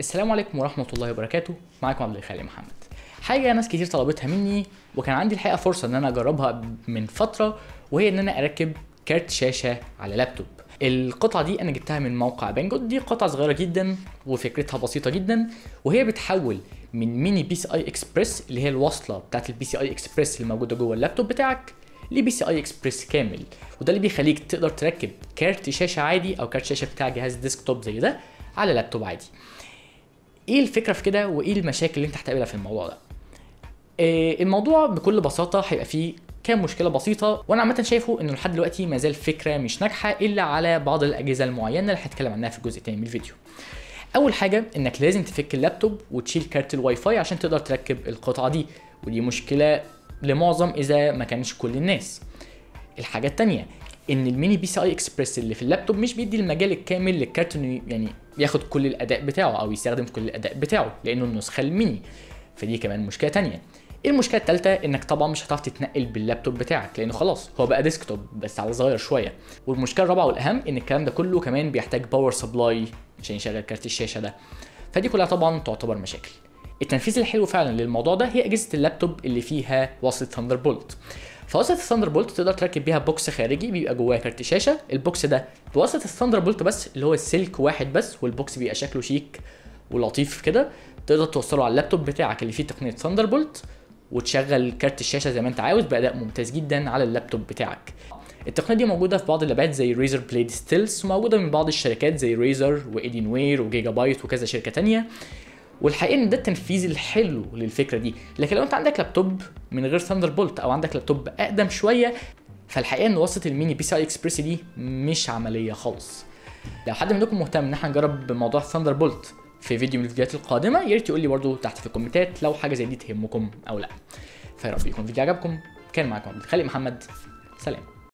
السلام عليكم ورحمه الله وبركاته معاكم عبد الخالق محمد حاجه ناس كتير طلبتها مني وكان عندي الحقيقه فرصه ان انا اجربها من فتره وهي ان انا اركب كارت شاشه على لابتوب القطعه دي انا جبتها من موقع بانجود دي قطعه صغيره جدا وفكرتها بسيطه جدا وهي بتحول من ميني بي سي اي اكسبريس اللي هي الوصله بتاعت البي سي اي اكسبريس اللي موجوده جوه اللابتوب بتاعك لبي سي اي اكسبريس كامل وده اللي بيخليك تقدر تركب كارت شاشه عادي او كارت شاشه بتاع جهاز ديسكتوب زي ده على لابتوب عادي ايه الفكره في كده وايه المشاكل اللي انت هتقابلها في الموضوع ده إيه الموضوع بكل بساطه هيبقى فيه كام مشكله بسيطه وانا عامه شايفه انه لحد دلوقتي ما زال فكره مش ناجحه الا على بعض الاجهزه المعينه اللي هتكلم عنها في الجزء الثاني من الفيديو اول حاجه انك لازم تفك اللابتوب وتشيل كارت الواي فاي عشان تقدر تركب القطعه دي ودي مشكله لمعظم اذا ما كانش كل الناس الحاجه الثانيه ان الميني بي سي اي اكسبريس اللي في اللابتوب مش بيدي المجال الكامل للكارت انه يعني ياخد كل الاداء بتاعه او يستخدم كل الاداء بتاعه لانه النسخه الميني فدي كمان مشكله تانية المشكله الثالثه انك طبعا مش هتعرف تتنقل باللابتوب بتاعك لانه خلاص هو بقى ديسكتوب بس على صغير شويه والمشكله الرابعه والاهم ان الكلام ده كله كمان بيحتاج باور سبلاي عشان يشغل كارت الشاشه ده فدي كلها طبعا تعتبر مشاكل التنفيذ الحلو فعلا للموضوع ده هي اجهزه اللابتوب اللي فيها وصله بولت فواسطه الثاندر بولت تقدر تركب بيها بوكس خارجي بيبقى جواه كارت شاشه البوكس ده بواسطه الثاندر بولت بس اللي هو السلك واحد بس والبوكس بيبقى شكله شيك ولطيف كده تقدر توصله على اللابتوب بتاعك اللي فيه تقنيه ثاندر بولت وتشغل كارت الشاشه زي ما انت عاوز باداء ممتاز جدا على اللابتوب بتاعك التقنيه دي موجوده في بعض اللابات زي ريزر بليد ستيلز وموجوده من بعض الشركات زي ريزر وايدين وير وجيجا بايت وكذا شركه تانية والحقيقه ان ده التنفيذ الحلو للفكره دي لكن لو انت عندك لابتوب من غير ثاندر بولت او عندك لابتوب اقدم شويه فالحقيقه ان وصله الميني بي سي اي اكسبريس دي مش عمليه خالص لو حد منكم مهتم ان احنا نجرب موضوع ثاندر بولت في فيديو من الفيديوهات القادمه يا ريت لي برده تحت في الكومنتات لو حاجه زي دي تهمكم او لا فيا رب يكون الفيديو عجبكم كان معاكم خالد محمد سلام